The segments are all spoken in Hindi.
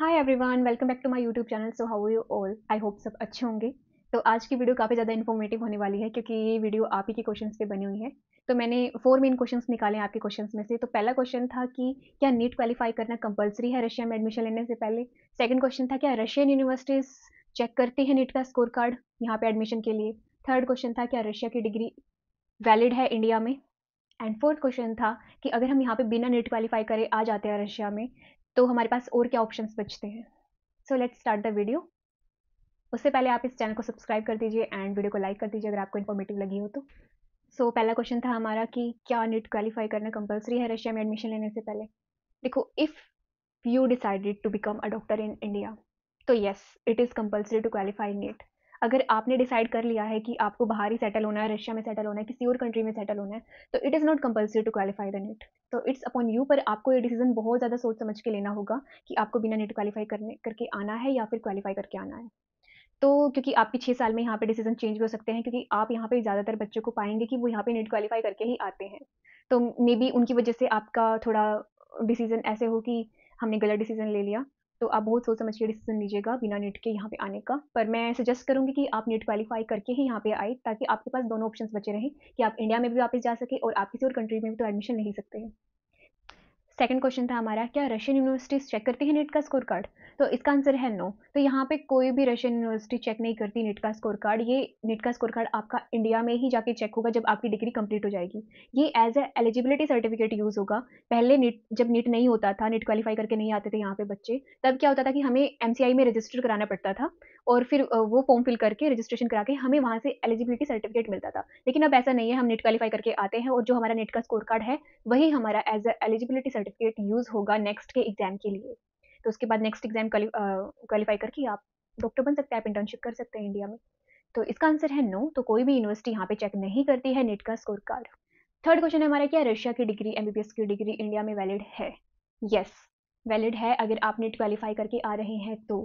high everyone welcome back to my YouTube channel so how you all I hope सब अच्छे होंगे तो आज की वीडियो काफ़ी ज़्यादा इन्फॉर्मेटिव होने वाली है क्योंकि ये वीडियो आप ही के क्वेश्चंस पे बनी हुई है तो मैंने फोर मेन क्वेश्चंस निकाले हैं आपके क्वेश्चंस में से तो पहला क्वेश्चन था कि क्या नीट क्वालिफाई करना कंपलसरी है रशिया में एडमिशन लेने से पहले सेकंड क्वेश्चन था क्या रशियन यूनिवर्सिटीज़ चेक करती है नीट का स्कोर कार्ड यहाँ पर एडमिशन के लिए थर्ड क्वेश्चन था क्या रशिया की डिग्री वैलिड है इंडिया में एंड फोर्थ क्वेश्चन था कि अगर हम यहाँ पे बिना नेट क्वालिफाई करे आ जाते हैं रशिया में तो हमारे पास और क्या ऑप्शन बचते हैं so let start the video उससे पहले आप इस चैनल को सब्सक्राइब कर दीजिए एंड वीडियो को लाइक कर दीजिए अगर आपको इन्फॉर्मेटिव लगी हो तो सो so, पहला क्वेश्चन था हमारा कि क्या नीट क्वालिफाई करना कंपलसरी है रशिया में एडमिशन लेने से पहले देखो if you decided to become a doctor in India तो yes it is compulsory to qualify NEET अगर आपने डिसाइड कर लिया है कि आपको बाहर ही सेटल होना है रशिया में सेटल होना है किसी और कंट्री में सेटल होना है तो it is not compulsory to qualify the NEET तो इट्स अपॉन यू पर आपको ये डिसीजन बहुत ज़्यादा सोच समझ के लेना होगा कि आपको बिना नेट क्वालिफाई करने करके आना है या फिर क्वालिफाई करके आना है तो क्योंकि आपके छः साल में यहाँ पे डिसीजन चेंज भी हो सकते हैं क्योंकि आप यहाँ पे ज़्यादातर बच्चों को पाएंगे कि वो यहाँ पे नेट क्वालिफाई करके ही आते हैं तो मे बी उनकी वजह से आपका थोड़ा डिसीजन ऐसे हो कि हमने गलत डिसीजन ले लिया तो आप बहुत सोच समझ के डिसीजन लीजिएगा बिना नेट के यहाँ पे आने का पर मैं सजेस्ट करूँगी कि आप नेट क्वालिफाई करके ही यहाँ पे आए ताकि आपके पास दोनों ऑप्शन बचे रहें कि आप इंडिया में भी वापस जा सके और आप किसी और कंट्री में भी तो एडमिशन नहीं सकते हैं सेकंड क्वेश्चन था हमारा क्या रशियन यूनिवर्सिटीज़ चेक करती है नेट का स्कोर कार्ड तो इसका आंसर है नो तो यहाँ पे कोई भी रशियन यूनिवर्सिटी चेक नहीं करती नेट का स्कोर कार्ड ये नेट का स्कोर कार्ड आपका इंडिया में ही जाके चेक होगा जब आपकी डिग्री कंप्लीट हो जाएगी ये as a eligibility certificate use होगा पहले नीट जब नेट नहीं होता था नेट क्वालिफाई करके नहीं आते थे यहाँ पे बच्चे तब क्या होता था कि हमें एम में रजिस्टर कराना पड़ता था और फिर वो फॉर्म फिल करके रजिस्ट्रेशन करा के हमें वहाँ से एलिजिबिलिटी सर्टिफिकेट मिलता था लेकिन अब ऐसा नहीं है हम नेट क्वालिफाई करके आते हैं और जो हमारा नेट का स्कोर कार्ड है वही हमारा as a eligibility certificate certificate use होगा नेक्स्ट के एग्ज़ाम के लिए तो उसके बाद नेक्स्ट एग्ज़ाम क्वालिफाई करके आप डॉक्टर बन सकते हैं आप इंटर्नशिप कर सकते हैं इंडिया में तो इसका आंसर है नो तो कोई भी यूनिवर्सिटी यहाँ पे चेक नहीं करती है नेट का स्कोर कार्ड थर्ड क्वेश्चन हमारा क्या रशिया की डिग्री एम की डिग्री इंडिया में वैलिड है यस yes, वैलिड है अगर आप नेट क्वालिफाई करके आ रहे हैं तो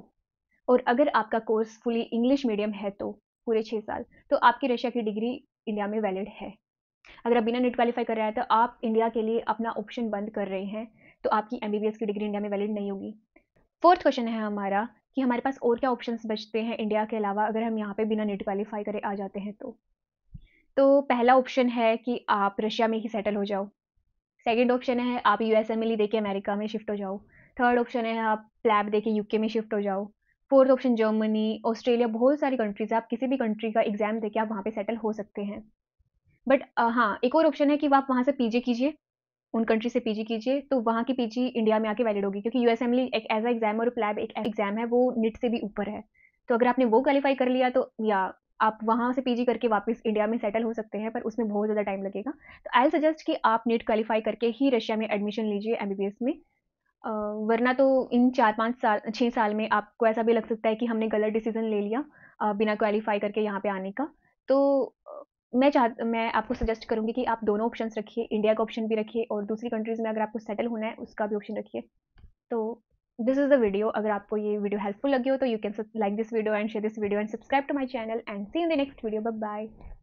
और अगर आपका कोर्स फुली इंग्लिश मीडियम है तो पूरे छः साल तो आपकी रशिया की डिग्री इंडिया में वैलिड है अगर आप बिना नेट क्वालिफाई कर रहे हैं तो आप इंडिया के लिए अपना ऑप्शन बंद कर रहे हैं तो आपकी एम की डिग्री इंडिया में वैलिड नहीं होगी फोर्थ क्वेश्चन है हमारा कि हमारे पास और क्या ऑप्शंस बचते हैं इंडिया के अलावा अगर हम यहाँ पे बिना नेट क्वालिफाई करे आ जाते हैं तो तो पहला ऑप्शन है कि आप रशिया में ही सेटल हो जाओ सेकेंड ऑप्शन है आप यू एस देखे अमेरिका में शिफ्ट हो जाओ थर्ड ऑप्शन है आप प्लैब देखे यूके में शिफ्ट हो जाओ फोर्थ ऑप्शन जर्मनी ऑस्ट्रेलिया बहुत सारी कंट्रीज आप किसी भी कंट्री का एग्जाम दे के आप वहाँ पर सेटल हो सकते हैं बट uh, हाँ एक और ऑप्शन है कि आप वहाँ से पीजी कीजिए उन कंट्री से पीजी कीजिए तो वहाँ की पीजी इंडिया में आके वैलिड होगी क्योंकि यूएसएमली e एक एज एग्जाम और प्लैब एक एग्जाम है वो निट से भी ऊपर है तो अगर आपने वो क्वालिफाई कर लिया तो या आप वहाँ से पीजी करके वापस इंडिया में सेटल हो सकते हैं पर उसमें बहुत ज़्यादा टाइम लगेगा तो आई सजेस्ट कि आप नेट क्वालिफाई करके ही रशिया में एडमिशन लीजिए एम में वरना तो इन चार पाँच साल छः साल में आपको ऐसा भी लग सकता है कि हमने गलत डिसीजन ले लिया बिना क्वालिफाई करके यहाँ पे आने का तो मैं चाह मैं आपको सजेस्ट करूँगी कि आप दोनों ऑप्शन रखिए इंडिया का ऑप्शन भी रखिए और दूसरी कंट्रीज़ में अगर आपको सेटल होना है उसका भी ऑप्शन रखिए तो दिस इज़ द वीडियो अगर आपको ये वीडियो हेल्पफुल लगी हो तो you can like this video and share this video and subscribe to my channel and see in the next video bye